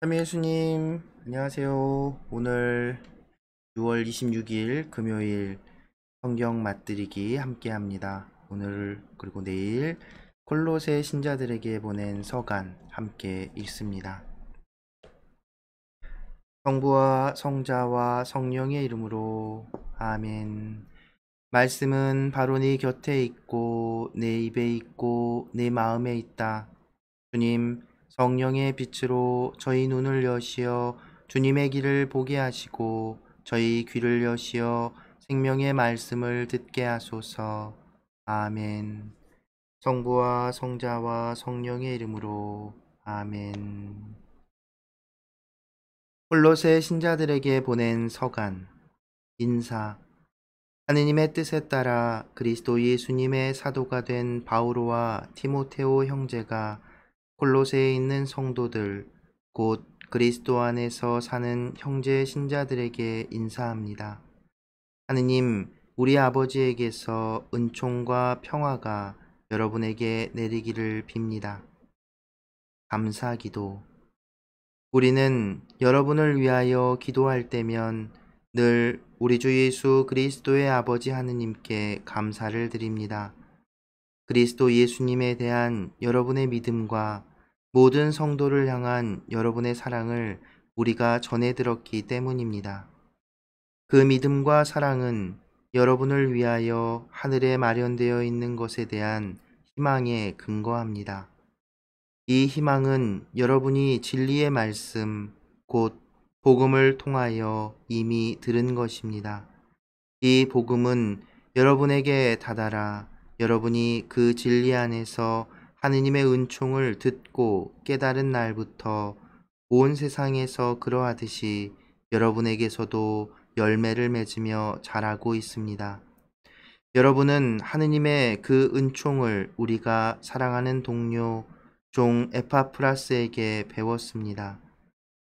참여 수님 안녕하세요 오늘 6월 26일 금요일 성경 맛들이기 함께 합니다 오늘 그리고 내일 콜로세 신자들에게 보낸 서간 함께 읽습니다 성부와 성자와 성령의 이름으로 아멘 말씀은 바로 네 곁에 있고 내 입에 있고 내 마음에 있다 주님 성령의 빛으로 저희 눈을 여시어 주님의 길을 보게 하시고 저희 귀를 여시어 생명의 말씀을 듣게 하소서. 아멘. 성부와 성자와 성령의 이름으로 아멘. 홀로세 신자들에게 보낸 서간 인사 하느님의 뜻에 따라 그리스도 예수님의 사도가 된 바오로와 티모테오 형제가 콜로세에 있는 성도들, 곧 그리스도 안에서 사는 형제 신자들에게 인사합니다. 하느님, 우리 아버지에게서 은총과 평화가 여러분에게 내리기를 빕니다. 감사 기도. 우리는 여러분을 위하여 기도할 때면 늘 우리 주 예수 그리스도의 아버지 하느님께 감사를 드립니다. 그리스도 예수님에 대한 여러분의 믿음과 모든 성도를 향한 여러분의 사랑을 우리가 전해 들었기 때문입니다. 그 믿음과 사랑은 여러분을 위하여 하늘에 마련되어 있는 것에 대한 희망에 근거합니다. 이 희망은 여러분이 진리의 말씀, 곧 복음을 통하여 이미 들은 것입니다. 이 복음은 여러분에게 다다라 여러분이 그 진리 안에서 하느님의 은총을 듣고 깨달은 날부터 온 세상에서 그러하듯이 여러분에게서도 열매를 맺으며 자라고 있습니다. 여러분은 하느님의 그 은총을 우리가 사랑하는 동료 종 에파프라스에게 배웠습니다.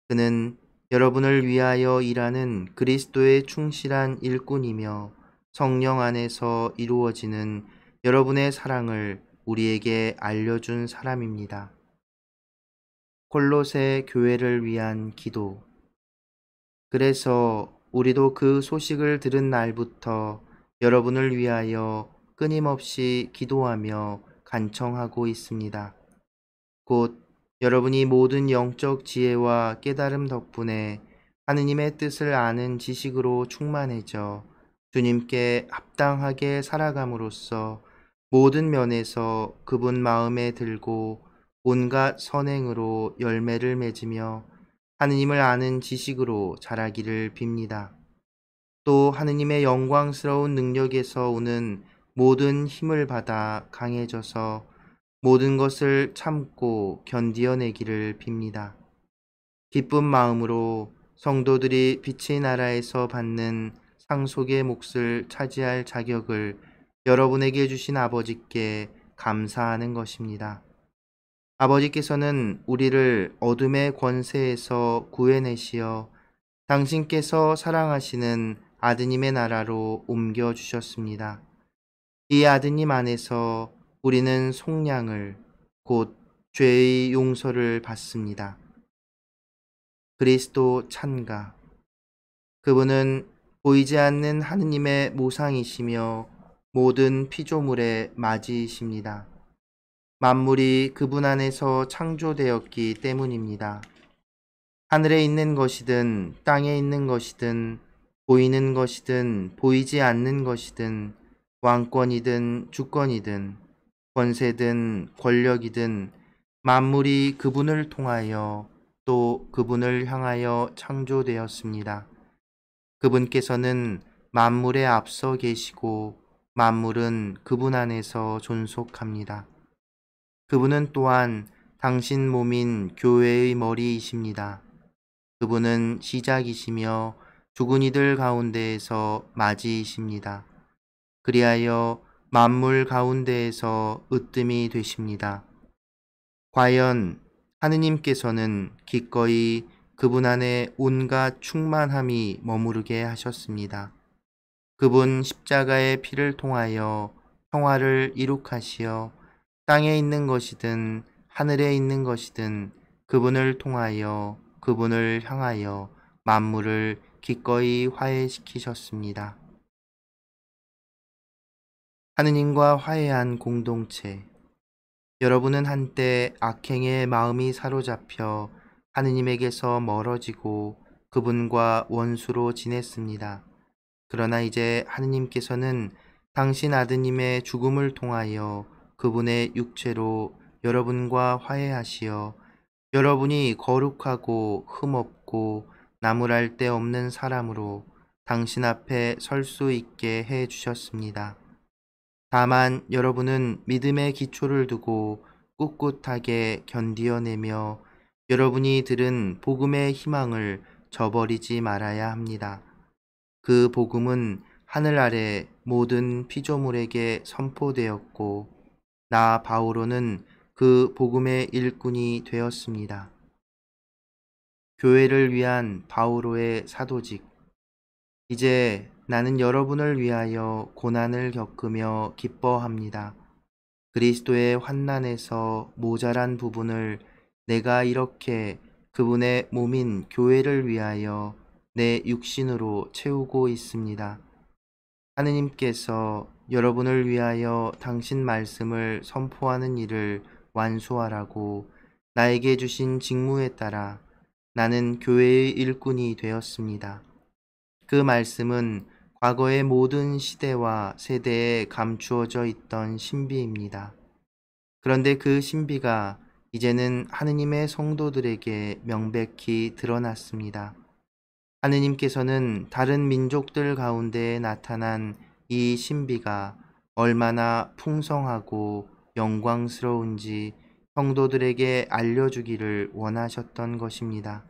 그는 여러분을 위하여 일하는 그리스도의 충실한 일꾼이며 성령 안에서 이루어지는 여러분의 사랑을 우리에게 알려준 사람입니다. 콜로세 교회를 위한 기도. 그래서 우리도 그 소식을 들은 날부터 여러분을 위하여 끊임없이 기도하며 간청하고 있습니다. 곧 여러분이 모든 영적 지혜와 깨달음 덕분에 하느님의 뜻을 아는 지식으로 충만해져 주님께 합당하게 살아감으로써 모든 면에서 그분 마음에 들고 온갖 선행으로 열매를 맺으며 하느님을 아는 지식으로 자라기를 빕니다. 또 하느님의 영광스러운 능력에서 오는 모든 힘을 받아 강해져서 모든 것을 참고 견디어내기를 빕니다. 기쁜 마음으로 성도들이 빛의 나라에서 받는 상속의 몫을 차지할 자격을 여러분에게 주신 아버지께 감사하는 것입니다. 아버지께서는 우리를 어둠의 권세에서 구해내시어 당신께서 사랑하시는 아드님의 나라로 옮겨주셨습니다. 이 아드님 안에서 우리는 속량을 곧 죄의 용서를 받습니다. 그리스도 찬가. 그분은 보이지 않는 하느님의 모상이시며 모든 피조물의 맞지이십니다 만물이 그분 안에서 창조되었기 때문입니다. 하늘에 있는 것이든 땅에 있는 것이든 보이는 것이든 보이지 않는 것이든 왕권이든 주권이든 권세든 권력이든 만물이 그분을 통하여 또 그분을 향하여 창조되었습니다. 그분께서는 만물에 앞서 계시고 만물은 그분 안에서 존속합니다. 그분은 또한 당신 몸인 교회의 머리이십니다. 그분은 시작이시며 죽은 이들 가운데에서 맞이이십니다. 그리하여 만물 가운데에서 으뜸이 되십니다. 과연 하느님께서는 기꺼이 그분 안에 온갖 충만함이 머무르게 하셨습니다. 그분 십자가의 피를 통하여 평화를 이룩하시어 땅에 있는 것이든 하늘에 있는 것이든 그분을 통하여 그분을 향하여 만물을 기꺼이 화해시키셨습니다. 하느님과 화해한 공동체. 여러분은 한때 악행의 마음이 사로잡혀 하느님에게서 멀어지고 그분과 원수로 지냈습니다. 그러나 이제 하느님께서는 당신 아드님의 죽음을 통하여 그분의 육체로 여러분과 화해하시어 여러분이 거룩하고 흠없고 나무랄 데 없는 사람으로 당신 앞에 설 수 있게 해 주셨습니다. 다만 여러분은 믿음의 기초를 두고 꿋꿋하게 견디어내며 여러분이 들은 복음의 희망을 저버리지 말아야 합니다. 그 복음은 하늘 아래 모든 피조물에게 선포되었고 나 바오로는 그 복음의 일꾼이 되었습니다. 교회를 위한 바오로의 사도직 이제 나는 여러분을 위하여 고난을 겪으며 기뻐합니다. 그리스도의 환난에서 모자란 부분을 내가 이렇게 그분의 몸인 교회를 위하여 내 육신으로 채우고 있습니다. 하느님께서 여러분을 위하여 당신 말씀을 선포하는 일을 완수하라고 나에게 주신 직무에 따라 나는 교회의 일꾼이 되었습니다. 그 말씀은 과거의 모든 시대와 세대에 감추어져 있던 신비입니다. 그런데 그 신비가 이제는 하느님의 성도들에게 명백히 드러났습니다. 하느님께서는 다른 민족들 가운데 나타난 이 신비가 얼마나 풍성하고 영광스러운지 성도들에게 알려주기를 원하셨던 것입니다.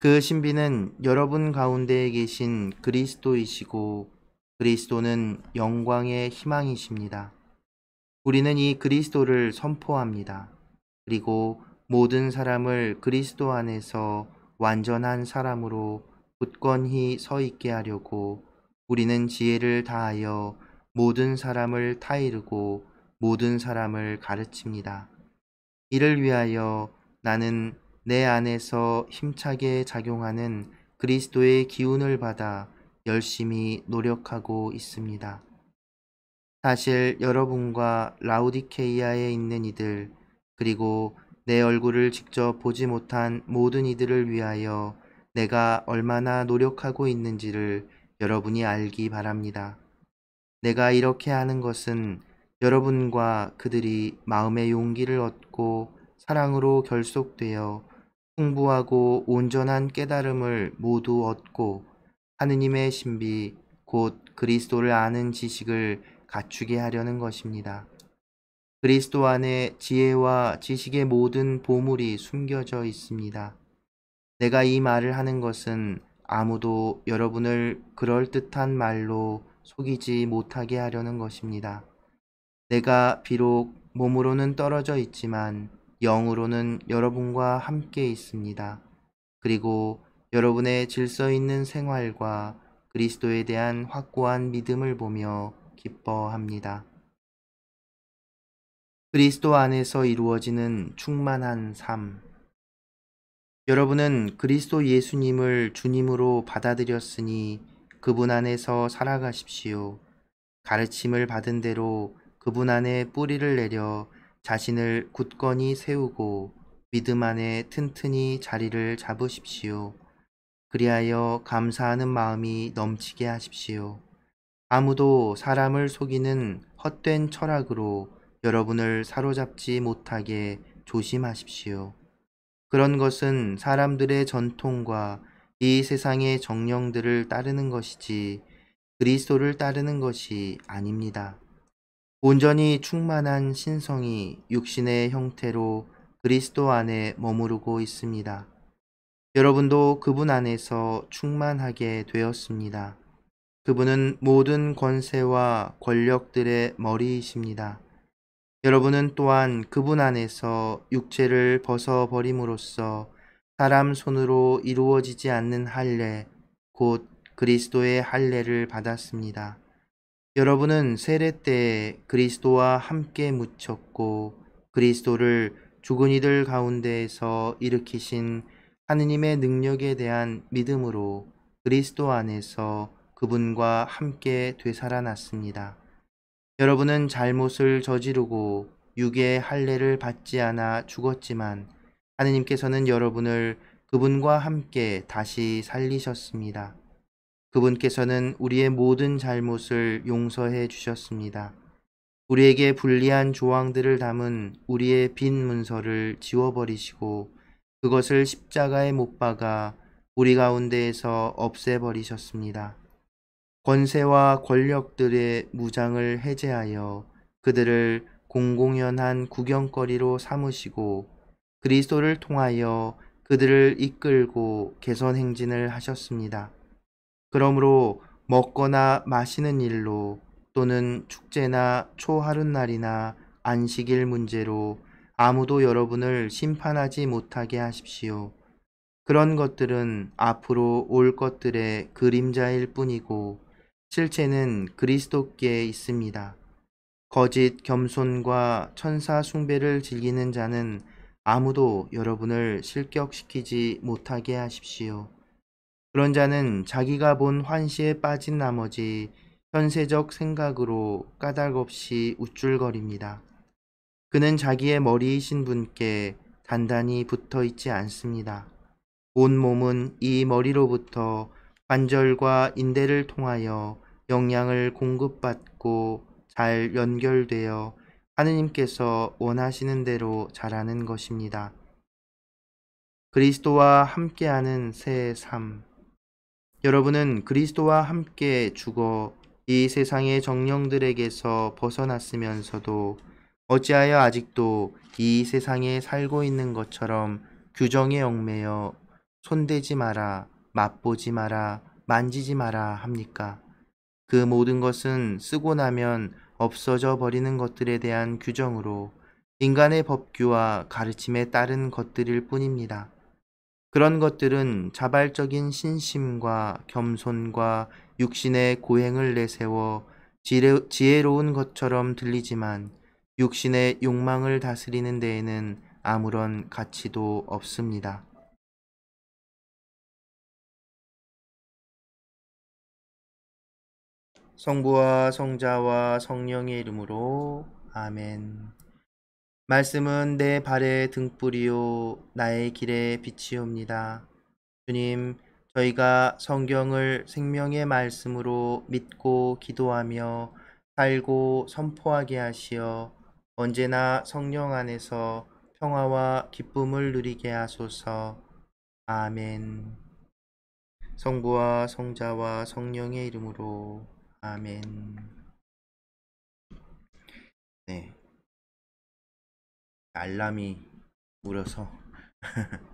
그 신비는 여러분 가운데에 계신 그리스도이시고 그리스도는 영광의 희망이십니다. 우리는 이 그리스도를 선포합니다. 그리고 모든 사람을 그리스도 안에서 완전한 사람으로 굳건히 서 있게 하려고 우리는 지혜를 다하여 모든 사람을 타이르고 모든 사람을 가르칩니다. 이를 위하여 나는 내 안에서 힘차게 작용하는 그리스도의 기운을 받아 열심히 노력하고 있습니다. 사실 여러분과 라우디케이아에 있는 이들 그리고 내 얼굴을 직접 보지 못한 모든 이들을 위하여 내가 얼마나 노력하고 있는지를 여러분이 알기 바랍니다. 내가 이렇게 하는 것은 여러분과 그들이 마음의 용기를 얻고 사랑으로 결속되어 풍부하고 온전한 깨달음을 모두 얻고 하느님의 신비 곧 그리스도를 아는 지식을 갖추게 하려는 것입니다. 그리스도 안에 지혜와 지식의 모든 보물이 숨겨져 있습니다. 내가 이 말을 하는 것은 아무도 여러분을 그럴듯한 말로 속이지 못하게 하려는 것입니다. 내가 비록 몸으로는 떨어져 있지만 영으로는 여러분과 함께 있습니다. 그리고 여러분의 질서 있는 생활과 그리스도에 대한 확고한 믿음을 보며 기뻐합니다. 그리스도 안에서 이루어지는 충만한 삶. 여러분은 그리스도 예수님을 주님으로 받아들였으니 그분 안에서 살아가십시오. 가르침을 받은 대로 그분 안에 뿌리를 내려 자신을 굳건히 세우고 믿음 안에 튼튼히 자리를 잡으십시오. 그리하여 감사하는 마음이 넘치게 하십시오. 아무도 사람을 속이는 헛된 철학으로 여러분을 사로잡지 못하게 조심하십시오. 그런 것은 사람들의 전통과 이 세상의 정령들을 따르는 것이지 그리스도를 따르는 것이 아닙니다. 온전히 충만한 신성이 육신의 형태로 그리스도 안에 머무르고 있습니다. 여러분도 그분 안에서 충만하게 되었습니다. 그분은 모든 권세와 권력들의 머리이십니다. 여러분은 또한 그분 안에서 육체를 벗어버림으로써 사람 손으로 이루어지지 않는 할례, 곧 그리스도의 할례를 받았습니다. 여러분은 세례 때 그리스도와 함께 묻혔고 그리스도를 죽은 이들 가운데에서 일으키신 하느님의 능력에 대한 믿음으로 그리스도 안에서 그분과 함께 되살아났습니다. 여러분은 잘못을 저지르고 육의 할례를 받지 않아 죽었지만 하느님께서는 여러분을 그분과 함께 다시 살리셨습니다. 그분께서는 우리의 모든 잘못을 용서해 주셨습니다. 우리에게 불리한 조항들을 담은 우리의 빈 문서를 지워버리시고 그것을 십자가에 못 박아 우리 가운데에서 없애버리셨습니다. 권세와 권력들의 무장을 해제하여 그들을 공공연한 구경거리로 삼으시고 그리스도를 통하여 그들을 이끌고 개선 행진을 하셨습니다. 그러므로 먹거나 마시는 일로 또는 축제나 초하룻날이나 안식일 문제로 아무도 여러분을 심판하지 못하게 하십시오. 그런 것들은 앞으로 올 것들의 그림자일 뿐이고 실체는 그리스도께 있습니다. 거짓 겸손과 천사 숭배를 즐기는 자는 아무도 여러분을 실격시키지 못하게 하십시오. 그런 자는 자기가 본 환시에 빠진 나머지 현세적 생각으로 까닭 없이 우쭐거립니다. 그는 자기의 머리이신 분께 단단히 붙어 있지 않습니다. 온 몸은 이 머리로부터 관절과 인대를 통하여 영양을 공급받고 잘 연결되어 하느님께서 원하시는 대로 자라는 것입니다. 그리스도와 함께하는 새 삶. 여러분은 그리스도와 함께 죽어 이 세상의 정령들에게서 벗어났으면서도 어찌하여 아직도 이 세상에 살고 있는 것처럼 규정에 얽매여 손대지 마라 맛보지 마라, 만지지 마라 합니까? 그 모든 것은 쓰고 나면 없어져 버리는 것들에 대한 규정으로 인간의 법규와 가르침에 따른 것들일 뿐입니다. 그런 것들은 자발적인 신심과 겸손과 육신의 고행을 내세워 지혜로운 것처럼 들리지만 육신의 욕망을 다스리는 데에는 아무런 가치도 없습니다. 성부와 성자와 성령의 이름으로 아멘. 말씀은 내 발의 등불이요 나의 길의 빛이옵니다. 주님, 저희가 성경을 생명의 말씀으로 믿고 기도하며 살고 선포하게 하시어 언제나 성령 안에서 평화와 기쁨을 누리게 하소서. 아멘. 성부와 성자와 성령의 이름으로 아멘. 네. 알람이 울어서.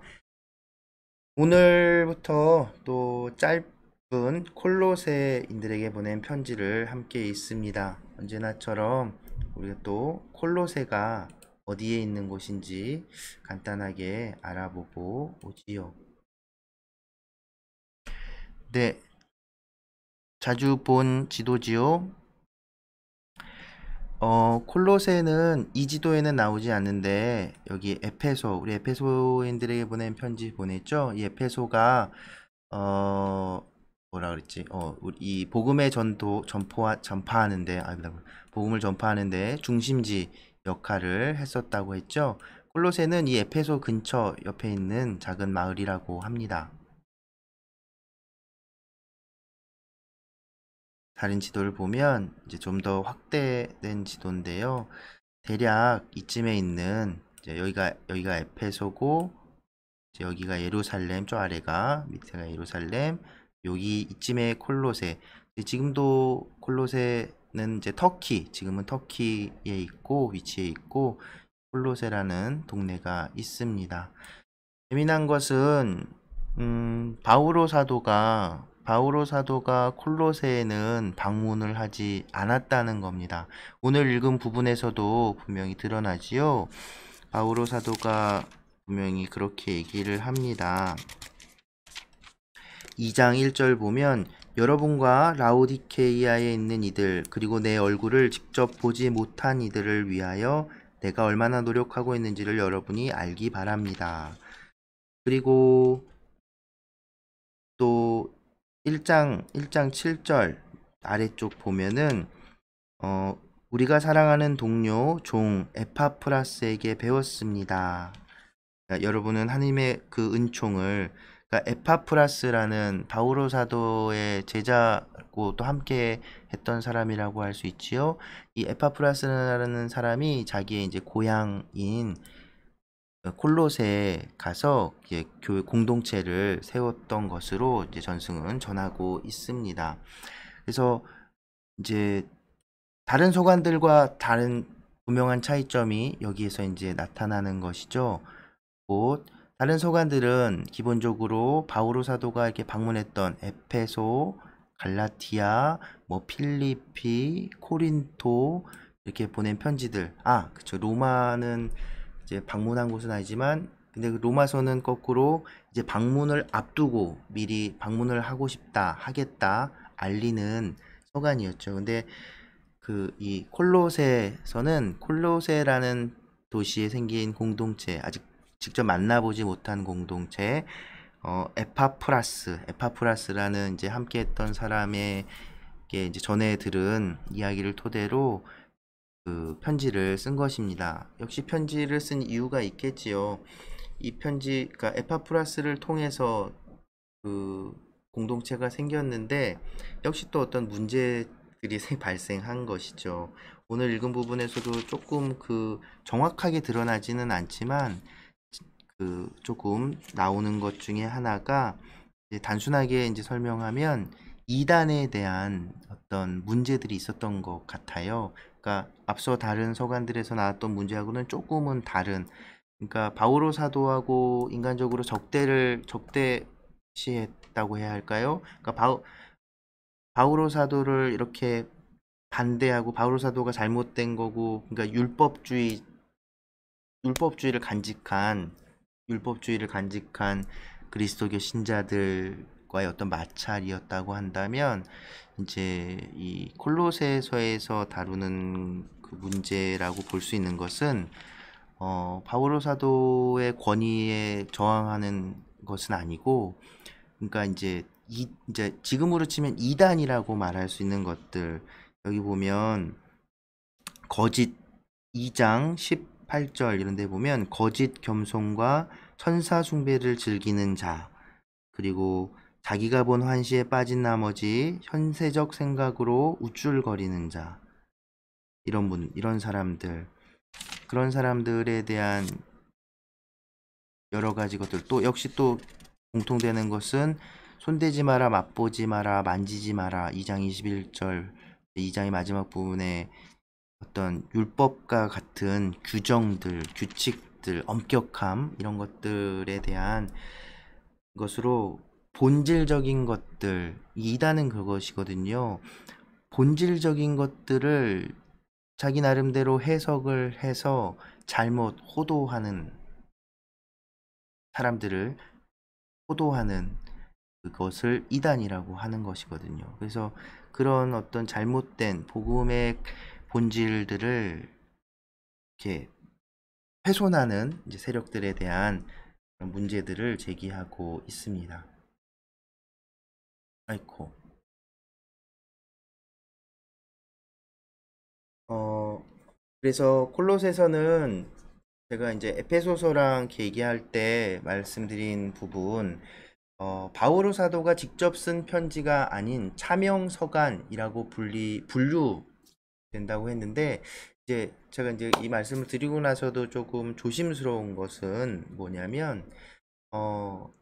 오늘부터 또 짧은 콜로세인들에게 보낸 편지를 함께 읽습니다 언제나처럼 우리가 또 콜로세가 어디에 있는 곳인지 간단하게 알아보고 오지요. 네, 자주 본 지도지요. 어, 콜로세는 이 지도에는 나오지 않는데 여기 에페소 우리 에페소인들에게 보낸 편지 보냈죠. 이 에페소가 어 뭐라 그랬지? 어, 이 복음의 전도 전포 전파하는데 아, 니다 복음을 전파하는데 중심지 역할을 했었다고 했죠. 콜로세는 이 에페소 근처 옆에 있는 작은 마을이라고 합니다. 다른 지도를 보면 이제 좀 더 확대된 지도인데요. 대략 이쯤에 있는 여기가 여기가 에페소고 여기가 예루살렘 저 아래가 밑에가 예루살렘 여기 이쯤에 콜로세 지금도 콜로세는 이제 터키 지금은 터키에 있고 위치에 있고 콜로세라는 동네가 있습니다. 재미난 것은 음, 바오로 사도가 바오로 사도가 콜로세에는 방문을 하지 않았다는 겁니다. 오늘 읽은 부분에서도 분명히 드러나지요. 바오로 사도가 분명히 그렇게 얘기를 합니다. 2장 1절 보면 여러분과 라오디케이아에 있는 이들 그리고 내 얼굴을 직접 보지 못한 이들을 위하여 내가 얼마나 노력하고 있는지를 여러분이 알기 바랍니다. 그리고 또 1장 1장 7절 아래쪽 보면은 어 우리가 사랑하는 동료 종 에파프라스에게 배웠습니다. 그러니까 여러분은 하나님의 그 은총을 그러니까 에파프라스라는 바오로 사도의 제자고 또 함께 했던 사람이라고 할 수 있지요. 이 에파프라스라는 사람이 자기의 이제 고향인 그러니까 콜롯에 가서 교회 공동체를 세웠던 것으로 이제 전승은 전하고 있습니다. 그래서 이제 다른 소관들과 다른 분명한 차이점이 여기에서 이제 나타나는 것이죠. 곧 다른 소관들은 기본적으로 바오로 사도가 이렇게 방문했던 에페소, 갈라티아, 뭐 필리피, 코린토 이렇게 보낸 편지들, 아 그쵸 로마는 이제 방문한 곳은 아니지만 근데 그 로마서는 거꾸로 이제 방문을 앞두고 미리 방문을 하고 싶다 하겠다 알리는 서간이었죠. 근데 그 이 콜로세서는 콜로세라는 도시에 생긴 공동체 아직 직접 만나보지 못한 공동체 어, 에파프라스 에파프라스라는 이제 함께했던 사람의 이제 전해 들은 이야기를 토대로 그 편지를 쓴 것입니다. 역시 편지를 쓴 이유가 있겠지요. 이 편지, 그러니까 에파프라스를 통해서 그 공동체가 생겼는데 역시 또 어떤 문제들이 발생한 것이죠. 오늘 읽은 부분에서도 조금 그 정확하게 드러나지는 않지만 그 조금 나오는 것 중에 하나가 이제 단순하게 이제 설명하면 이단에 대한 어떤 문제들이 있었던 것 같아요. 그러니까 앞서 다른 서간들에서 나왔던 문제하고는 조금은 다른 그러니까 바오로 사도하고 인간적으로 적대를 적대시했다고 해야 할까요? 그러니까 바오 바오로 사도를 이렇게 반대하고 바오로 사도가 잘못된 거고 그러니까 율법주의 율법주의를 간직한 율법주의를 간직한 그리스도교 신자들 과의 어떤 마찰이었다고 한다면 이제 이 콜로세서에서 다루는 그 문제라고 볼 수 있는 것은 어 바오로 사도의 권위에 저항하는 것은 아니고 그러니까 이제 이 이제 지금으로 치면 이단이라고 말할 수 있는 것들 여기 보면 거짓 2장 18절 이런 데 보면 거짓 겸손과 천사 숭배를 즐기는 자 그리고 자기가 본 환시에 빠진 나머지 현세적 생각으로 우쭐거리는 자 이런 분 이런 사람들 그런 사람들에 대한 여러 가지 것들 또 역시 또 공통되는 것은 손대지 마라 맛보지 마라 만지지 마라 2장 21절 2장의 마지막 부분에 어떤 율법과 같은 규정들 규칙들 엄격함 이런 것들에 대한 것으로 본질적인 것들, 이단은 그것이거든요. 본질적인 것들을 자기 나름대로 해석을 해서 잘못 호도하는 사람들을 호도하는 그것을 이단이라고 하는 것이거든요. 그래서 그런 어떤 잘못된 복음의 본질들을 이렇게 훼손하는 세력들에 대한 문제들을 제기하고 있습니다. 아이코 어 그래서 콜로세서는 제가 이제 에페소서랑 얘기할 때 말씀드린 부분 어, 바오로 사도가 직접 쓴 편지가 아닌 차명서간이라고 분리 분류된다고 했는데 이제 제가 이제 이 말씀을 드리고 나서도 조금 조심스러운 것은 뭐냐면 어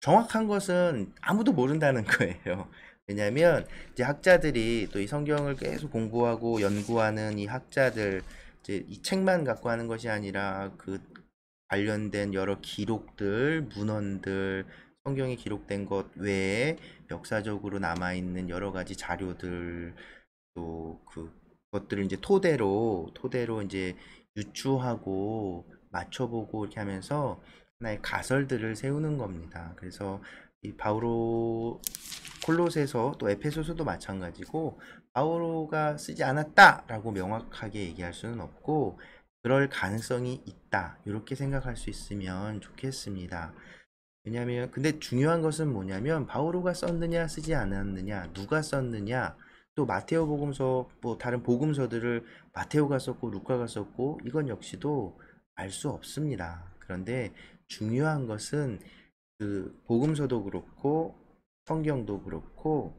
정확한 것은 아무도 모른다는 거예요. 왜냐하면 이제 학자들이 또 이 성경을 계속 공부하고 연구하는 이 학자들 이제 이 책만 갖고 하는 것이 아니라 그 관련된 여러 기록들, 문헌들, 성경에 기록된 것 외에 역사적으로 남아 있는 여러 가지 자료들 또 그것들을 이제 토대로 토대로 이제 유추하고 맞춰보고 이렇게 하면서 하나의 가설들을 세우는 겁니다. 그래서 이 바오로 콜로세서 또 에페소서도 마찬가지고 바오로가 쓰지 않았다라고 명확하게 얘기할 수는 없고 그럴 가능성이 있다 이렇게 생각할 수 있으면 좋겠습니다. 왜냐하면 근데 중요한 것은 뭐냐면 바오로가 썼느냐 쓰지 않았느냐 누가 썼느냐 또 마테오 복음서 뭐 다른 복음서들을 마테오가 썼고 루카가 썼고 이건 역시도 알 수 없습니다. 그런데 중요한 것은 그 복음서도 그렇고 성경도 그렇고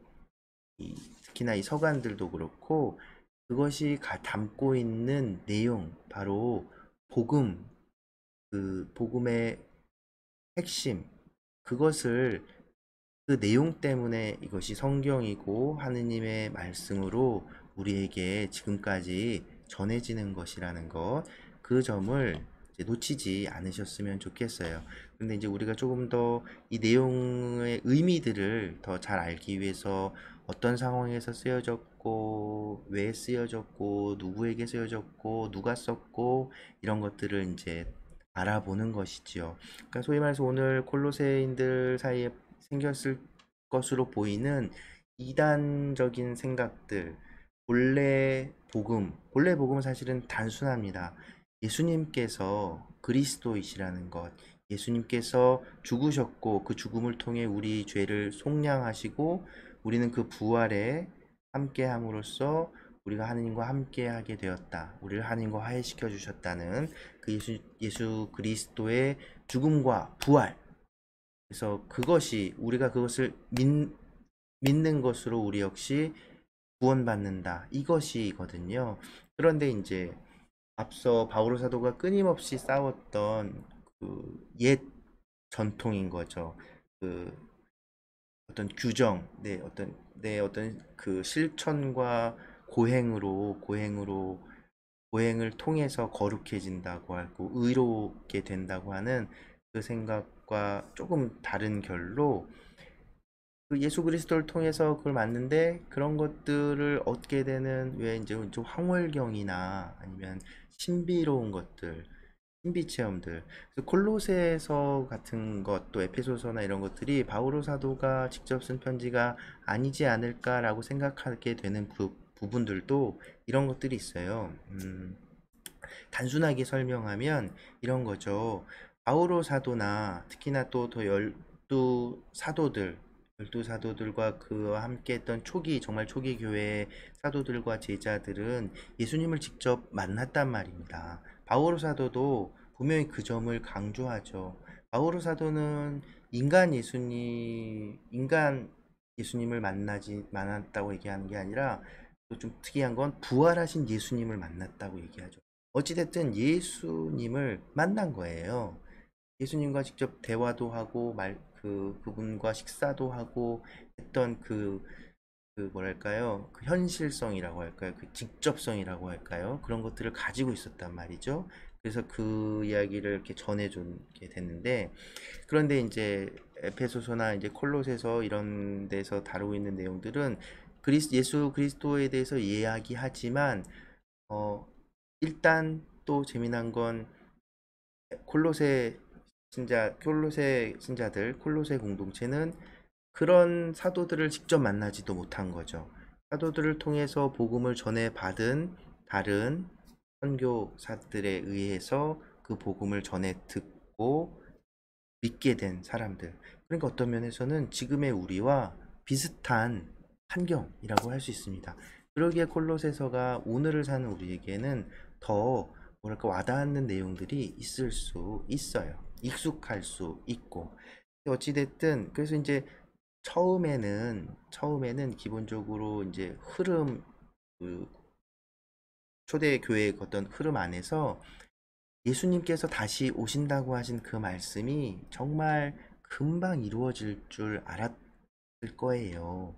이, 특히나 이 서간들도 그렇고 그것이 담고 있는 내용 바로 복음 그 복음의 핵심 그것을 그 내용 때문에 이것이 성경이고 하느님의 말씀으로 우리에게 지금까지 전해지는 것이라는 것 그 점을 놓치지 않으셨으면 좋겠어요. 근데 이제 우리가 조금 더 이 내용의 의미들을 더 잘 알기 위해서 어떤 상황에서 쓰여졌고 왜 쓰여졌고 누구에게 쓰여졌고 누가 썼고 이런 것들을 이제 알아보는 것이지요. 그러니까 소위 말해서 오늘 콜로세인들 사이에 생겼을 것으로 보이는 이단적인 생각들 본래 복음 본래 복음은 사실은 단순합니다. 예수님께서 그리스도이시라는 것, 예수님께서 죽으셨고 그 죽음을 통해 우리 죄를 속량하시고 우리는 그 부활에 함께함으로써 우리가 하느님과 함께하게 되었다. 우리를 하느님과 화해시켜 주셨다는 그 예수, 예수 그리스도의 죽음과 부활. 그래서 그것이 우리가 그것을 믿, 믿는 것으로 우리 역시 구원받는다. 이것이거든요. 그런데 이제 앞서 바오로 사도가 끊임없이 싸웠던 그 옛 전통인 거죠. 그 어떤 규정, 내 어떤 내 어떤 그 실천과 고행으로 고행으로 고행을 통해서 거룩해진다고 하고 의롭게 된다고 하는 그 생각과 조금 다른 결로 그 예수 그리스도를 통해서 그걸 맞는데 그런 것들을 얻게 되는 왜 이제 황홀경이나 아니면 신비로운 것들 신비 체험들 그래서 콜로세서 같은 것또에피소서나 이런 것들이 바오로 사도가 직접 쓴 편지가 아니지 않을까라고 생각하게 되는 부, 부분들도 이런 것들이 있어요 음, 단순하게 설명하면 이런 거죠 바오로 사도나 특히나 또 더 열두 사도들 열두 사도들과 그와 함께했던 초기 정말 초기 교회의 사도들과 제자들은 예수님을 직접 만났단 말입니다. 바오로 사도도 분명히 그 점을 강조하죠. 바오로 사도는 인간 예수님 인간 예수님을 만나지 만났다고 얘기하는 게 아니라 또좀 특이한 건 부활하신 예수님을 만났다고 얘기하죠. 어찌됐든 예수님을 만난 거예요. 예수님과 직접 대화도 하고 말, 그 그분과 식사도 하고 했던 그, 그 뭐랄까요 그 현실성이라고 할까요 그 직접성이라고 할까요 그런 것들을 가지고 있었단 말이죠 그래서 그 이야기를 이렇게 전해준게 됐는데 그런데 이제 에페소서나 이제 콜로세서 이런 데서 다루고 있는 내용들은 그리스 예수 그리스도에 대해서 이야기하지만 어 일단 또 재미난 건 콜로세 신자 콜로세 신자들 콜로세 공동체는 그런 사도들을 직접 만나지도 못한 거죠. 사도들을 통해서 복음을 전해 받은 다른 선교사들에 의해서 그 복음을 전해 듣고 믿게 된 사람들. 그러니까 어떤 면에서는 지금의 우리와 비슷한 환경이라고 할 수 있습니다. 그러기에 콜로세서가 오늘을 사는 우리에게는 더 뭐랄까 와닿는 내용들이 있을 수 있어요. 익숙할 수 있고 어찌됐든 그래서 이제 처음에는 처음에는 기본적으로 이제 흐름 그 초대 교회의 그 어떤 흐름 안에서 예수님께서 다시 오신다고 하신 그 말씀이 정말 금방 이루어질 줄 알았을 거예요.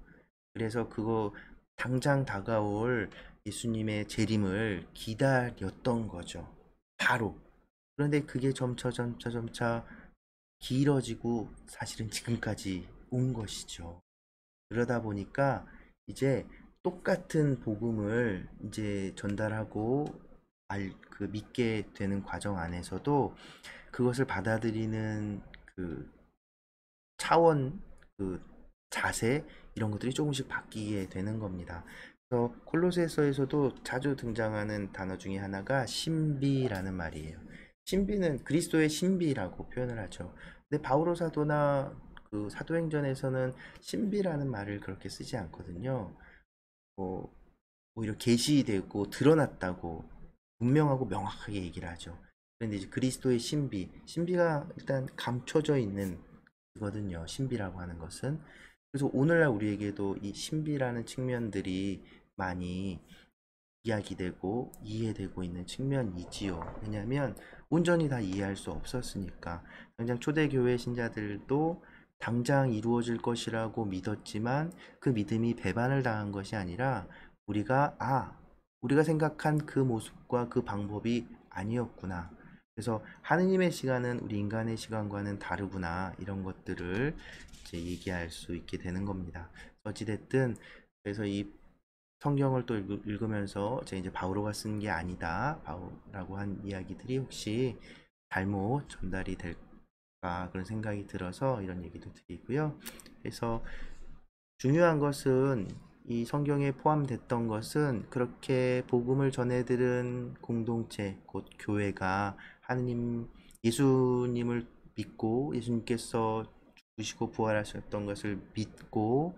그래서 그거 당장 다가올 예수님의 재림을 기다렸던 거죠. 바로 그런데 그게 점차 점차 점차 길어지고 사실은 지금까지 온 것이죠. 그러다 보니까 이제 똑같은 복음을 이제 전달하고 알, 그 믿게 되는 과정 안에서도 그것을 받아들이는 그 차원, 그 자세 이런 것들이 조금씩 바뀌게 되는 겁니다. 그래서 콜로세서에서도 자주 등장하는 단어 중에 하나가 신비라는 말이에요. 신비는 그리스도의 신비라고 표현을 하죠. 근데 바오로 사도나 그 사도행전에서는 신비라는 말을 그렇게 쓰지 않거든요. 뭐 오히려 계시되고 드러났다고 분명하고 명확하게 얘기를 하죠. 그런데 이제 그리스도의 신비, 신비가 일단 감춰져 있는 거든요. 신비라고 하는 것은 그래서 오늘날 우리에게도 이 신비라는 측면들이 많이 이야기되고 이해되고 있는 측면이지요. 왜냐하면 온전히 다 이해할 수 없었으니까 당장 초대교회 신자들도 당장 이루어질 것이라고 믿었지만 그 믿음이 배반을 당한 것이 아니라 우리가 아 우리가 생각한 그 모습과 그 방법이 아니었구나 그래서 하느님의 시간은 우리 인간의 시간과는 다르구나 이런 것들을 이제 얘기할 수 있게 되는 겁니다 어찌됐든 그래서 이 성경을 또 읽, 으면서제 이제 바오로가 쓴 게 아니다 바오라고 한 이야기들이 혹시 잘못 전달이 될까 그런 생각이 들어서 이런 얘기도 드리고요. 그래서 중요한 것은 이 성경에 포함됐던 것은 그렇게 복음을 전해들은 공동체 곧 교회가 하느님 예수님을 믿고 예수님께서 죽으시고 부활하셨던 것을 믿고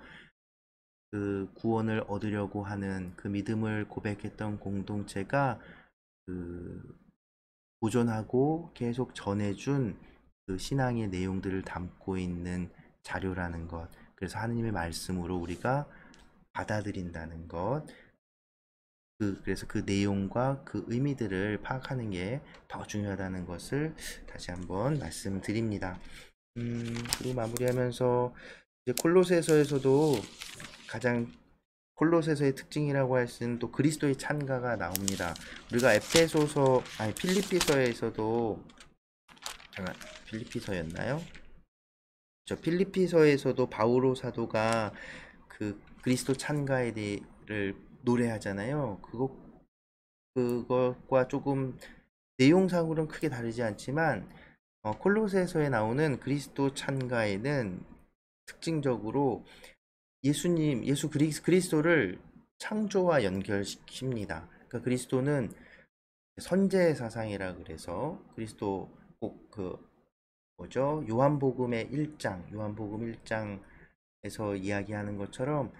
그 구원을 얻으려고 하는 그 믿음을 고백했던 공동체가 그 보존하고 계속 전해준 그 신앙의 내용들을 담고 있는 자료라는 것. 그래서 하느님의 말씀으로 우리가 받아들인다는 것. 그, 그래서 그 내용과 그 의미들을 파악하는 게 더 중요하다는 것을 다시 한번 말씀드립니다. 음, 그리고 마무리하면서 이제 콜로세서에서도 가장 콜로세서의 특징이라고 할 수 있는 또 그리스도의 찬가가 나옵니다. 우리가 에페소서 아니 필리피서에서도 잠깐 필리피서였나요? 저 필리피서에서도 바오로 사도가 그 그리스도 찬가에 대해를 노래하잖아요. 그것 그것과 조금 내용상으로는 크게 다르지 않지만 어, 콜로세서에 나오는 그리스도 찬가에는 특징적으로 예수님, 예수 그리스도를 창조와 연결시킵니다. 그러니까 그리스도는 선제 사상이라 그래서 그리스도 꼭 그 뭐죠? 요한복음의 1장, 요한복음 1장에서 이야기하는 것처럼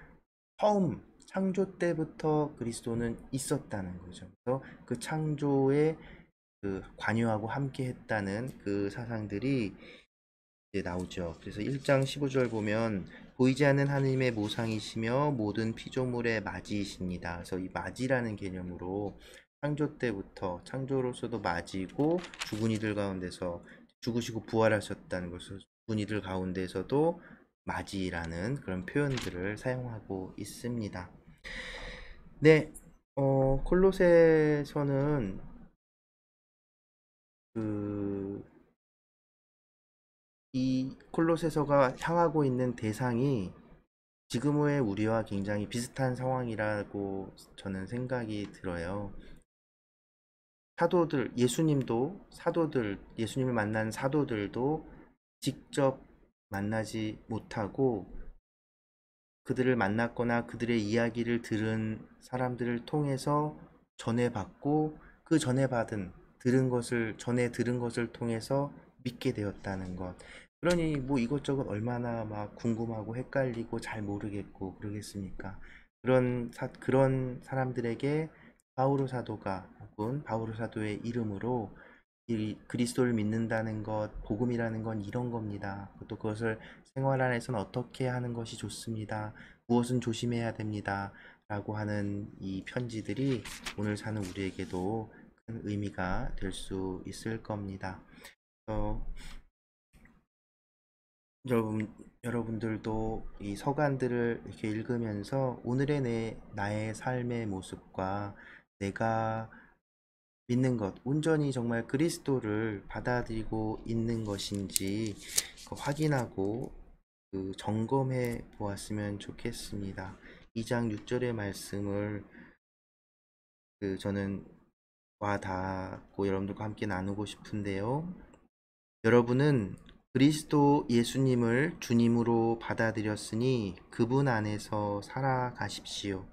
처음 창조 때부터 그리스도는 있었다는 거죠. 그래서 그 창조에 그 관여하고 함께 했다는 그 사상들이 나오죠. 그래서 1장 15절 보면 보이지 않는 하나님의 모상이시며 모든 피조물의 맞이이십니다. 그래서 이 맞이라는 개념으로 창조 때부터 창조로서도 맞이고 죽은 이들 가운데서 죽으시고 부활하셨다는 것을 죽은 이들 가운데서도 맞이라는 그런 표현들을 사용하고 있습니다. 네, 어, 콜로세서는 그이 콜로세서가 향하고 있는 대상이 지금의 우리와 굉장히 비슷한 상황이라고 저는 생각이 들어요. 사도들, 예수님도 사도들, 예수님을 만난 사도들도 직접 만나지 못하고 그들을 만났거나 그들의 이야기를 들은 사람들을 통해서 전해받고 그 전해받은 들은 것을 전해 들은 것을 통해서 믿게 되었다는 것 그러니 뭐 이것저것 얼마나 막 궁금하고 헷갈리고 잘 모르겠고 그러겠습니까? 그런 사, 그런 사람들에게 바오로 사도가 혹은 바오로 사도의 이름으로 이 그리스도를 믿는다는 것, 복음이라는 건 이런 겁니다. 또 그것을 생활 안에서는 어떻게 하는 것이 좋습니다. 무엇은 조심해야 됩니다. 라고 하는 이 편지들이 오늘 사는 우리에게도 큰 의미가 될 수 있을 겁니다. 그 여러분, 여러분들도 이 서간들을 이렇게 읽으면서 오늘의 내, 나의 삶의 모습과 내가 믿는 것, 온전히 정말 그리스도를 받아들이고 있는 것인지 그 확인하고 그 점검해 보았으면 좋겠습니다. 2장 6절의 말씀을 그 저는 와 닿고 여러분들과 함께 나누고 싶은데요. 여러분은 그리스도 예수님을 주님으로 받아들였으니 그분 안에서 살아가십시오.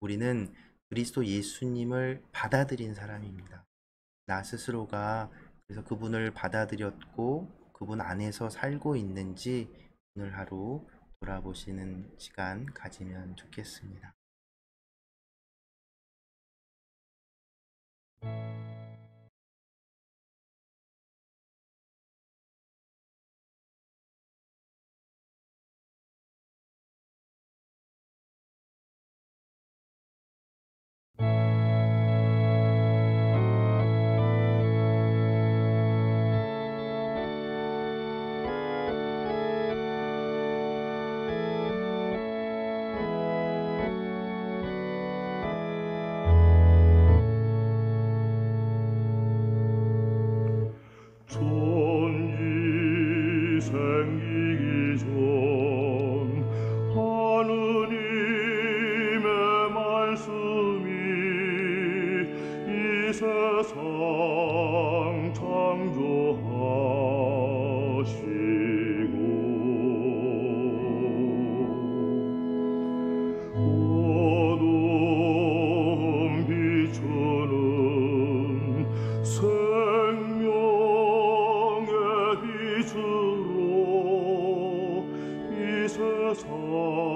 우리는 그리스도 예수님을 받아들인 사람입니다. 나 스스로가 그래서 그분을 받아들였고 그분 안에서 살고 있는지 오늘 하루 돌아보시는 시간 가지면 좋겠습니다. 주셔서